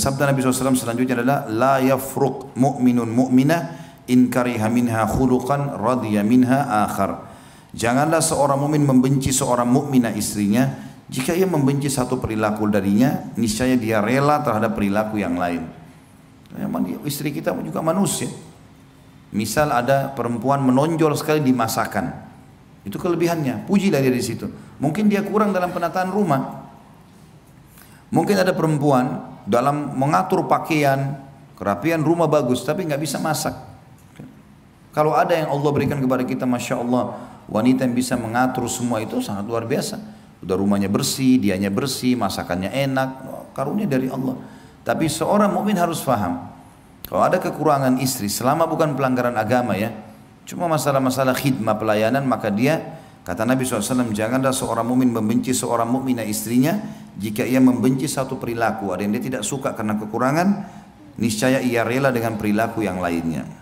sabda Nabi SAW selanjutnya adalah la yafruq mu'minun mu'mina in kariha minha khuluqan radiya minha akhar. Janganlah seorang mukmin membenci seorang mukminah istrinya jika ia membenci satu perilaku darinya, niscaya dia rela terhadap perilaku yang lain. Memang istri kita juga manusia. Misal ada perempuan menonjol sekali di masakan. Itu kelebihannya, pujilah dia di situ. Mungkin dia kurang dalam penataan rumah, Mungkin ada perempuan dalam mengatur pakaian, kerapian rumah bagus, tapi nggak bisa masak. Kalau ada yang Allah berikan kepada kita, masya Allah, wanita yang bisa mengatur semua itu sangat luar biasa. Udah rumahnya bersih, dianya bersih, masakannya enak, karunia dari Allah. Tapi seorang mukmin harus faham, kalau ada kekurangan istri, selama bukan pelanggaran agama ya, cuma masalah-masalah khidmat pelayanan, maka dia Kata Nabi SAW, janganlah seorang mukmin membenci seorang mukminah istrinya jika ia membenci satu perilaku, ada yang dia tidak suka karena kekurangan, niscaya ia rela dengan perilaku yang lainnya.